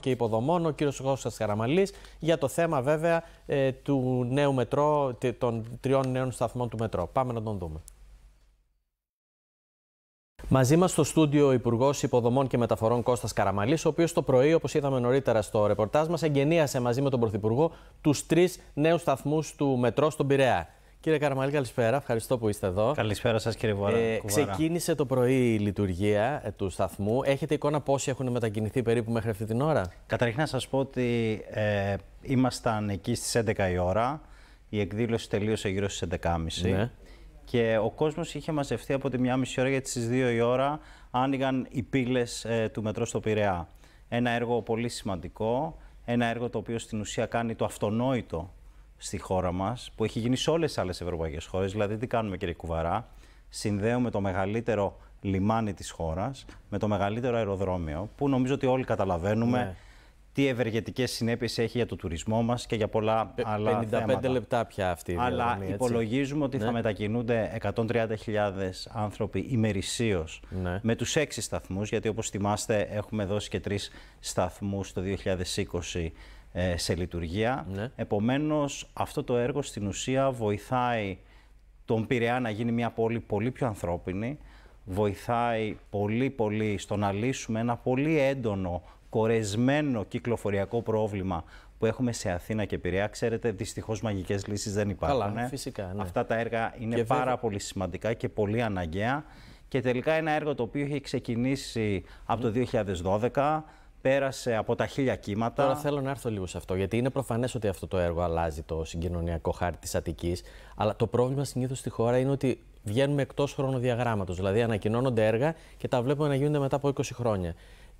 και υποδομών, ο κύριος Κώστας Καραμαλής, για το θέμα βέβαια ε, του νέου μετρό, των τριών νέων σταθμών του μετρό. Πάμε να τον δούμε. Μαζί μας στο στούντιο ο Υπουργός Υποδομών και Μεταφορών Κώστας Καραμαλής, ο οποίος το πρωί, όπως είδαμε νωρίτερα στο ρεπορτάζ μας, εγγενίασε μαζί με τον Πρωθυπουργό τους τρεις νέους σταθμούς του μετρό στον Πειραιά. Κύριε Καραμαλή, καλησπέρα. Ευχαριστώ που είστε εδώ. Καλησπέρα σας, κύριε Βόρα. Ε, ξεκίνησε το πρωί η λειτουργία ε, του σταθμού. Έχετε εικόνα πόσοι έχουν μετακινηθεί περίπου μέχρι αυτή την ώρα. Καταρχήν να σας πω ότι ε, ήμασταν εκεί στις 11 η ώρα. Η εκδήλωση τελείωσε γύρω στις 11.30. Ναι. Και ο κόσμος είχε μαζευτεί από τη μισή ώρα γιατί στις 2 η ώρα άνοιγαν οι πύλες ε, του μετρό στο Πειραιά. Ένα έργο πολύ σημαντικό. Ένα έργο το οποίο στην ουσία κάνει το αυτονόητο στη χώρα μας, που έχει γίνει σε όλες τις άλλες ευρωπαϊκές χώρες. Δηλαδή, τι κάνουμε, κύριε Κουβαρά, συνδέουμε το μεγαλύτερο λιμάνι της χώρας με το μεγαλύτερο αεροδρόμιο, που νομίζω ότι όλοι καταλαβαίνουμε. Ναι. Τι ευεργετικές συνέπειες έχει για το τουρισμό μας και για πολλά άλλα 55 θέματα. λεπτά πια αυτή η Αλλά υπολογίζουμε ότι θα ναι. μετακινούνται 130.000 άνθρωποι ημερησίως ναι. με τους έξι σταθμούς, γιατί όπως θυμάστε, έχουμε δώσει και τρεις σταθμούς το 2020 ε, σε λειτουργία. Ναι. Επομένως, αυτό το έργο στην ουσία βοηθάει τον Πειραιά να γίνει μια πόλη πολύ πιο ανθρώπινη, βοηθάει πολύ πολύ στο να λύσουμε ένα πολύ έντονο, κορεσμένο κυκλοφοριακό πρόβλημα που έχουμε σε Αθήνα και Πειραιά. Ξέρετε, δυστυχώς μαγικές λύσεις δεν υπάρχουν. Ε. φυσικά. Ναι. Αυτά τα έργα είναι πάρα πολύ σημαντικά και πολύ αναγκαία. Και τελικά ένα έργο το οποίο έχει ξεκινήσει από το 2012, πέρασε από τα χίλια κύματα. Τώρα θέλω να έρθω λίγο σε αυτό, γιατί είναι προφανές ότι αυτό το έργο αλλάζει το συγκοινωνιακό χάρτη της Αττικής. Αλλά το πρόβλημα συνήθως στη χώρα είναι ότι βγαίνουμε εκτός χρονοδιαγράμματος. Δηλαδή, ανακοινώνονται έργα και τα βλέπουμε να γίνονται μετά από 20 χρόνια.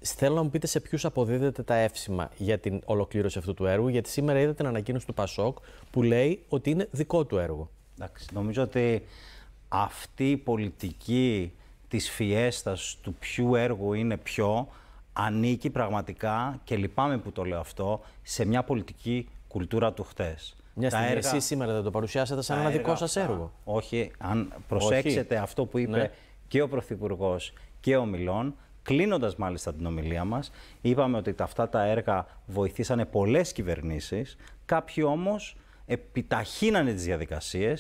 Θέλω να μου πείτε σε ποιους αποδίδεται τα εύσημα για την ολοκλήρωση αυτού του έργου, γιατί σήμερα είδα την ανακοίνωση του Πασόκ που λέει ότι είναι δικό του έργο. Εντάξει, νομίζω ότι αυτή η πολιτική της φιέστας του ποιου έργο είναι ποιο, ανήκει πραγματικά, και λυπάμαι που το λέω αυτό, σε μια πολιτική κουλτούρα του χτες. Μια στιγμή έργα... σήμερα δεν το παρουσιάσατε σαν ένα δικό σας έργο. Όχι, αν προσέξετε αυτό που είπε ναι. και ο Πρωθυπουργός και ο Μιλών, Κλείνοντας μάλιστα την ομιλία μας, είπαμε ότι αυτά τα έργα βοηθήσανε πολλές κυβερνήσεις. Κάποιοι όμως επιταχύνανε τις διαδικασίες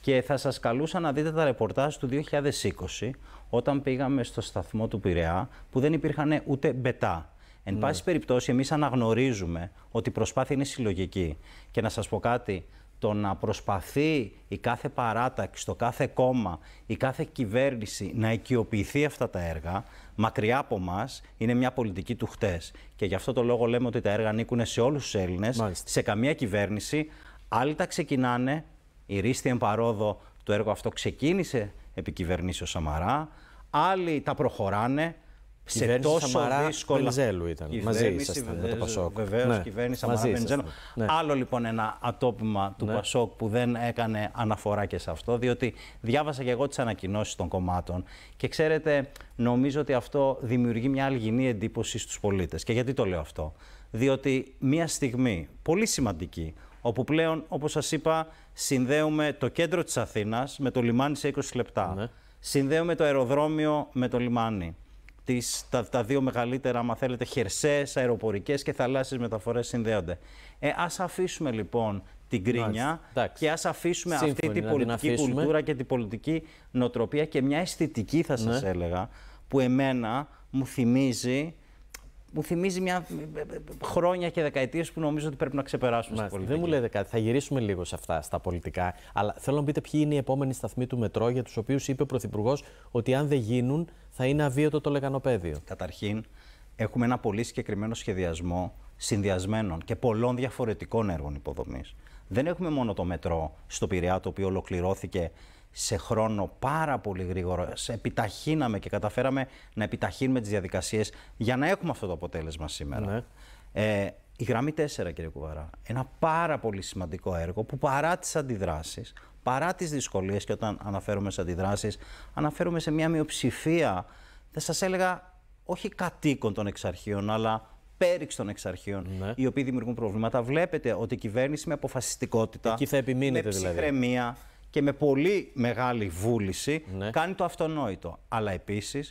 και θα σας καλούσα να δείτε τα ρεπορτάζ του 2020 όταν πήγαμε στο σταθμό του Πειραιά, που δεν υπήρχαν ούτε μπετά. Εν ναι. πάση περιπτώσει, εμείς αναγνωρίζουμε ότι η προσπάθεια είναι συλλογική. Και να σας πω κάτι, το να προσπαθεί η κάθε παράταξη, το κάθε κόμμα, η κάθε κυβέρνηση να οικειοποιηθεί αυτά τα έργα, μακριά από εμά, είναι μια πολιτική του χτες. Και γι' αυτό το λόγο λέμε ότι τα έργα ανήκουν σε όλους τους Έλληνες, σε καμία κυβέρνηση. Άλλοι τα ξεκινάνε. Η ρίστη εμπαρόδο το έργο αυτό ξεκίνησε επί κυβερνήσεως Σαμαρά άλλοι τα προχωράνε. Σε κυβέρνηση τόσο Σαμαρά δύσκολα. ήταν. Μαζί ήσασταν με το Πασόκ. Βεβαίως, ναι. κυβέρνηση Μαζί Σαμαρά Ναι. Άλλο λοιπόν ένα ατόπιμα του ναι. Πασόκ που δεν έκανε αναφορά και σε αυτό, διότι διάβασα και εγώ τις ανακοινώσεις των κομμάτων και ξέρετε, νομίζω ότι αυτό δημιουργεί μια αλγινή εντύπωση στους πολίτες. Και γιατί το λέω αυτό. Διότι μια στιγμή πολύ σημαντική όπου πλέον, όπως σας είπα, συνδέουμε το κέντρο της Αθήνας με το λιμάνι σε 20 λεπτά. Ναι. Συνδέουμε το αεροδρόμιο με το λιμάνι. Τις, τα, τα δύο μεγαλύτερα, αν θέλετε, χερσές, αεροπορικές και θαλάσσιες μεταφορές συνδέονται. Ε, ας αφήσουμε λοιπόν την κρίνια και ας αφήσουμε αυτή την πολιτική κουλτούρα και την πολιτική νοτροπία και μια αισθητική, θα σας ναι. έλεγα, που εμένα μου θυμίζει μου θυμίζει μια χρόνια και δεκαετίες που νομίζω ότι πρέπει να ξεπεράσουμε στην πολιτική. Δεν μου λέτε κάτι. Θα γυρίσουμε λίγο σε αυτά, στα πολιτικά. Αλλά θέλω να πείτε ποιοι είναι οι επόμενοι σταθμοί του μετρό για τους οποίους είπε ο Πρωθυπουργός ότι αν δεν γίνουν θα είναι αβίωτο το λεκανοπέδιο. Καταρχήν, έχουμε ένα πολύ συγκεκριμένο σχεδιασμό συνδυασμένων και πολλών διαφορετικών έργων υποδομής δεν έχουμε μόνο το μετρό στο Πειραιά, το οποίο ολοκληρώθηκε σε χρόνο πάρα πολύ γρήγορο. Σε επιταχύναμε και καταφέραμε να επιταχύνουμε τις διαδικασίες για να έχουμε αυτό το αποτέλεσμα σήμερα. Ναι. Ε, η γραμμή 4, κύριε Κουβαρά, ένα πάρα πολύ σημαντικό έργο που παρά τις αντιδράσεις, παρά τις δυσκολίες και όταν αναφέρομαι σε αντιδράσεις, αναφέρομαι σε μια μειοψηφία, δεν σας έλεγα, όχι κατοίκων των εξαρχείων, αλλά πέριξ των εξαρχείων, ναι. οι οποίοι δημιουργούν προβλήματα. Βλέπετε ότι η κυβέρνηση με αποφασιστικότητα, Εκεί θα με δηλαδή. ψυχραιμία δηλαδή. και με πολύ μεγάλη βούληση ναι. κάνει το αυτονόητο. Αλλά επίσης,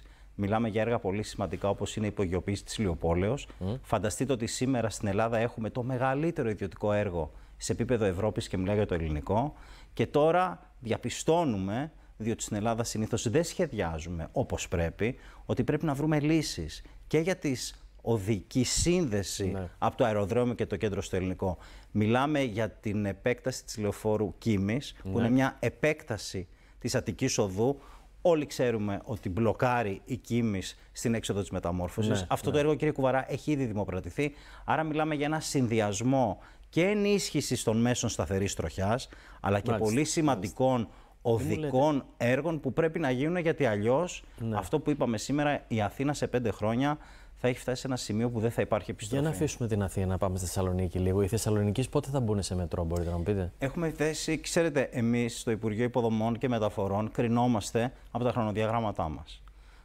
Μιλάμε για έργα πολύ σημαντικά όπως είναι η υπογειοποίηση της Λιοπόλεως. Φανταστείτε ότι σήμερα στην Ελλάδα έχουμε το μεγαλύτερο ιδιωτικό έργο σε επίπεδο Ευρώπης και μιλάει για το ελληνικό. Και τώρα διαπιστώνουμε, διότι στην Ελλάδα συνήθως δεν σχεδιάζουμε όπως πρέπει, ότι πρέπει να βρούμε λύσεις και για τις οδική σύνδεση ναι. από το αεροδρόμιο και το κέντρο στο ελληνικό. Μιλάμε για την επέκταση της λεωφόρου Κίμης, που είναι ναι. μια επέκταση της Αττικής Οδού. Όλοι ξέρουμε ότι μπλοκάρει η Κίμης στην έξοδο της μεταμόρφωσης. Ναι, Αυτό το έργο, κύριε Κουβαρά, έχει ήδη δημοπρατηθεί. Άρα μιλάμε για ένα συνδυασμό και ενίσχυσης των μέσων σταθερής τροχιάς, αλλά και πολύ σημαντικών οδικών έργων που πρέπει να γίνουν γιατί αλλιώς ναι. αυτό που είπαμε σήμερα, η Αθήνα σε πέντε χρόνια θα έχει φτάσει σε ένα σημείο που δεν θα υπάρχει επιστροφή. Για να αφήσουμε την Αθήνα να πάμε στη Θεσσαλονίκη λίγο. Οι Θεσσαλονίκη πότε θα μπουν σε μετρό, μπορείτε να μου πείτε. Έχουμε θέσει, ξέρετε, εμείς στο Υπουργείο Υποδομών και Μεταφορών κρινόμαστε από τα χρονοδιαγράμματά μας.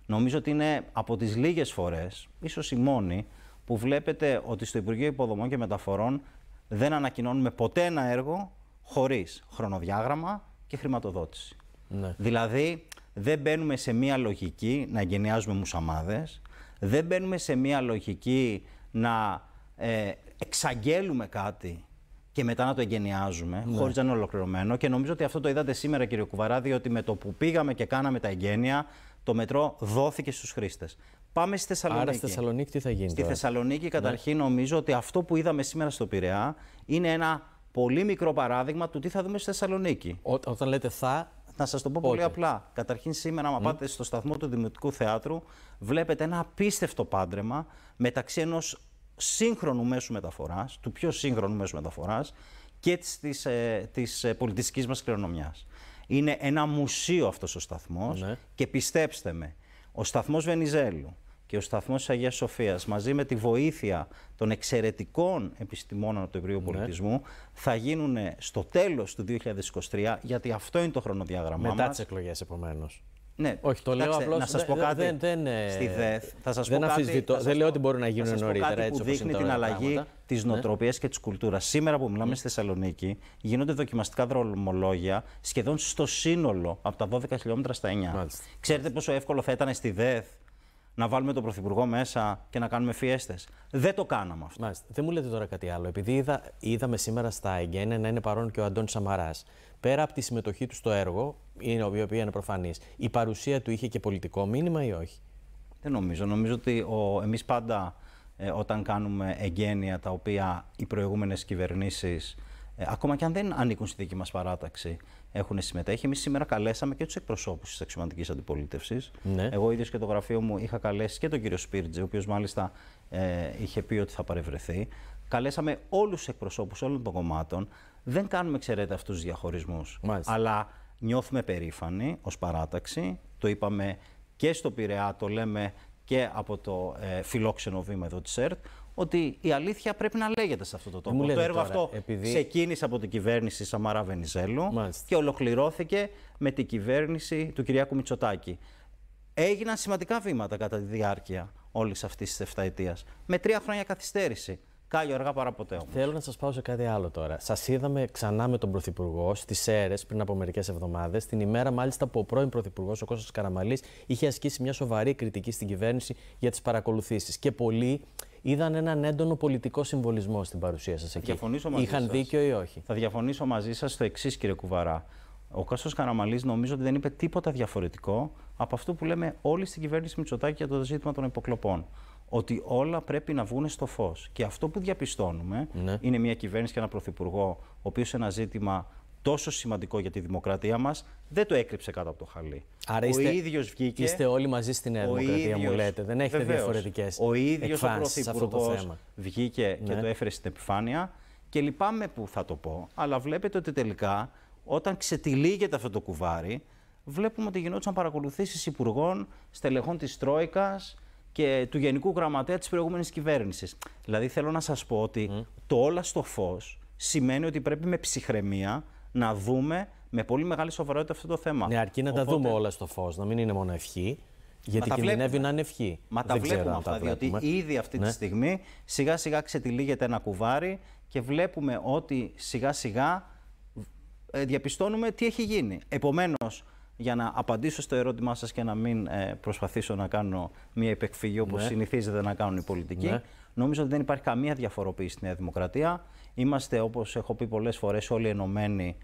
Νομίζω ότι είναι από τις λίγες φορές, ίσως η μόνη, που βλέπετε ότι στο Υπουργείο Υποδομών και Μεταφορών δεν ανακοινώνουμε ποτέ ένα έργο χωρίς χρονοδιάγραμμα, και χρηματοδότηση. Ναι. Δηλαδή, δεν μπαίνουμε σε μία λογική να εγκαινιάζουμε μουσαμάδες, δεν μπαίνουμε σε μία λογική να ε, εξαγγέλουμε κάτι και μετά να το εγκαινιάζουμε, ναι. χωρίς να είναι ολοκληρωμένο. Και νομίζω ότι αυτό το είδατε σήμερα, κύριε Κουβαρά, διότι με το που πήγαμε και κάναμε τα εγγένεια, το μετρό δόθηκε στους χρήστες. Πάμε στη Θεσσαλονίκη. Άρα στη Θεσσαλονίκη τι θα γίνει Στη Θεσσαλονίκη, ναι. καταρχήν, νομίζω ότι αυτό που είδαμε σήμερα στο Πειραιά είναι ένα πολύ μικρό παράδειγμα του τι θα δούμε στη Θεσσαλονίκη. όταν λέτε θα. Να σας το πω πολύ απλά. Καταρχήν, σήμερα, άμα πάτε στο σταθμό του Δημοτικού Θεάτρου, βλέπετε ένα απίστευτο πάντρεμα μεταξύ ενός σύγχρονου μέσου μεταφοράς, του πιο σύγχρονου μέσου μεταφοράς και της της, της ε, ε, πολιτιστικής μας κληρονομιάς. Είναι ένα μουσείο αυτός ο σταθμός ναι. και πιστέψτε με, ο σταθμός Βενιζέλου, και ο σταθμός της Αγίας Σοφίας μαζί με τη βοήθεια των εξαιρετικών επιστημόνων του ευρείου ναι. πολιτισμού θα γίνουν στο τέλος του 2023 γιατί αυτό είναι το χρονοδιάγραμμά Μετά τι τις εκλογές Ναι, Όχι, το λέω απλώς. Να σας πω κάτι. Δεν, δεν, ε, στη ΔΕΘ, θα σας πω κάτι. Δεν λέω ότι μπορεί να γίνουν νωρίτερα κάτι έτσι. Που δείχνει την αλλαγή τη νοοτροπία ναι. και της κουλτούρας. Σήμερα που μιλάμε ναι. στη Θεσσαλονίκη, γίνονται δοκιμαστικά δρομολόγια σχεδόν στο σύνολο από τα 12 χιλιόμετρα στα 9. Μάλιστα. Ξέρετε πόσο εύκολο θα ήταν στη ΔΕΘ να βάλουμε τον Πρωθυπουργό μέσα και να κάνουμε φιέστες. Δεν το κάναμε αυτό. Μάλιστα. Δεν μου λέτε τώρα κάτι άλλο. Επειδή είδα, είδαμε σήμερα στα Εγγένεια να είναι παρόν και ο Αντώνης Σαμαράς, πέρα από τη συμμετοχή του στο έργο, η οποία είναι προφανής, η παρουσία του είχε και πολιτικό μήνυμα ή όχι. Δεν νομίζω. Νομίζω ότι εμείς πάντα ε, όταν κάνουμε εγγένεια τα οποία οι προηγούμενες κυβερνήσεις, ε, ακόμα και αν δεν ανήκουν στη δική μας παράταξη, έχουν συμμετέχει. Εμείς σήμερα καλέσαμε και τους εκπροσώπους της αξιωματικής αντιπολίτευσης. Ναι. Εγώ ίδιος και το γραφείο μου είχα καλέσει και τον κύριο Σπίρτζε, ο οποίος μάλιστα ε, είχε πει ότι θα παρευρεθεί. Καλέσαμε όλους τους εκπροσώπους όλων των κομμάτων. Δεν κάνουμε, ξέρετε, αυτούς τους διαχωρισμούς. Αλλά νιώθουμε περήφανοι ως παράταξη. Το είπαμε και στο Πειραιά, το λέμε και από το ε, φιλόξενο βήμα εδώ της ΕΡΤ, ότι η αλήθεια πρέπει να λέγεται σε αυτό το τόπο. Το έργο αυτό επειδή... ξεκίνησε από την κυβέρνηση Σαμαρά Βενιζέλου και ολοκληρώθηκε με την κυβέρνηση του Κυριάκου Μητσοτάκη. Έγιναν σημαντικά βήματα κατά τη διάρκεια όλης αυτής της εφταετίας. Με τρία χρόνια καθυστέρηση. Κάλιο αργά παρά ποτέ όμως. Θέλω να σας πάω σε κάτι άλλο τώρα. Σας είδαμε ξανά με τον Πρωθυπουργό στις αίρες πριν από μερικές εβδομάδες, την ημέρα μάλιστα που ο πρώην Πρωθυπουργός, ο Κώστας Καραμαλής, είχε ασκήσει μια σοβαρή κριτική στην κυβέρνηση για τις παρακολουθήσεις. Και πολλοί είδαν έναν έντονο πολιτικό συμβολισμό στην παρουσία σας εκεί. Μαζί Είχαν δίκιο ή όχι. Θα διαφωνήσω μαζί σας στο εξής, κύριε Κουβαρά. Ο Κάστος Καραμαλής νομίζω ότι δεν είπε τίποτα διαφορετικό από αυτό που λέμε όλοι στην κυβέρνηση Μητσοτάκη για το ζήτημα των υποκλοπών. Ότι όλα πρέπει να βγουν στο φως. Και αυτό που διαπιστώνουμε ναι. είναι μια κυβέρνηση και ένα πρωθυπουργό, ο οποίος ένα ζήτημα τόσο σημαντικό για τη δημοκρατία μας, δεν το έκρυψε κάτω από το χαλί. Άρα είστε, ο ίδιος βγήκε. Είστε όλοι μαζί στην Νέα Δημοκρατία, μου λέτε. Δεν έχετε διαφορετικές Ο ίδιος ο Πρωθυπουργό βγήκε και ναι. το έφερε στην επιφάνεια. Και λυπάμαι που θα το πω, αλλά βλέπετε ότι τελικά όταν ξετυλίγεται αυτό το κουβάρι, βλέπουμε ότι γινόντουσαν παρακολουθήσεις υπουργών, στελεχών της Τρόικας και του Γενικού Γραμματέα της προηγούμενης κυβέρνησης. Δηλαδή θέλω να σας πω ότι το όλα στο φως σημαίνει ότι πρέπει με ψυχραιμία να δούμε με πολύ μεγάλη σοβαρότητα αυτό το θέμα. Ναι, αρκεί να τα δούμε όλα στο φως, να μην είναι μόνο ευχή. Γιατί Μα κινδυνεύει να είναι ευχή. Μα τα βλέπουμε αυτά, τα βλέπουμε. διότι ήδη αυτή τη ναι. στιγμή σιγά σιγά ξετυλίγεται ένα κουβάρι και βλέπουμε ότι σιγά σιγά ε, διαπιστώνουμε τι έχει γίνει. Επομένως, για να απαντήσω στο ερώτημά σας και να μην ε, προσπαθήσω να κάνω μια υπεκφυγή όπως ναι. συνηθίζεται να κάνουν οι πολιτικοί, ναι. Νομίζω ότι δεν υπάρχει καμία διαφοροποίηση στη Νέα Δημοκρατία. Είμαστε, όπως έχω πει πολλές φορές, όλοι ενωμένοι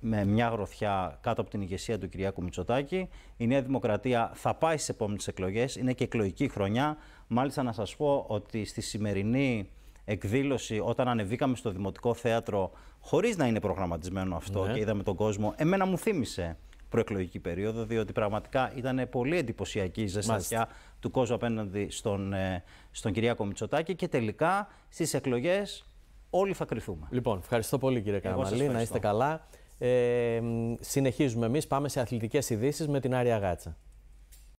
με μια γροθιά κάτω από την ηγεσία του Κυριάκου Μητσοτάκη. Η Νέα Δημοκρατία θα πάει στις επόμενες εκλογές. Είναι και εκλογική χρονιά. Μάλιστα, να σας πω ότι στη σημερινή εκδήλωση, όταν ανεβήκαμε στο Δημοτικό Θέατρο, χωρίς να είναι προγραμματισμένο αυτό ναι. και είδαμε τον κόσμο, εμένα μου θύμισε προεκλογική περίοδο, διότι πραγματικά ήταν πολύ εντυπωσιακή η ζεστασιά του κόσμου απέναντι στον, ε, στον Κυριάκο Μητσοτάκη και τελικά στις εκλογές όλοι θα κρυθούμε. Λοιπόν, ευχαριστώ πολύ κύριε Καραμαλή, να είστε καλά. Ε, συνεχίζουμε εμείς, πάμε σε αθλητικές ειδήσεις με την Άρια Γάτσα.